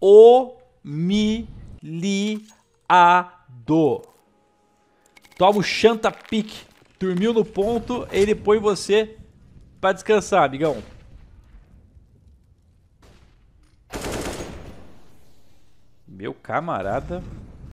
humilhado. Toma o chanta pique. Dormiu no ponto, ele põe você pra descansar, amigão. Meu camarada...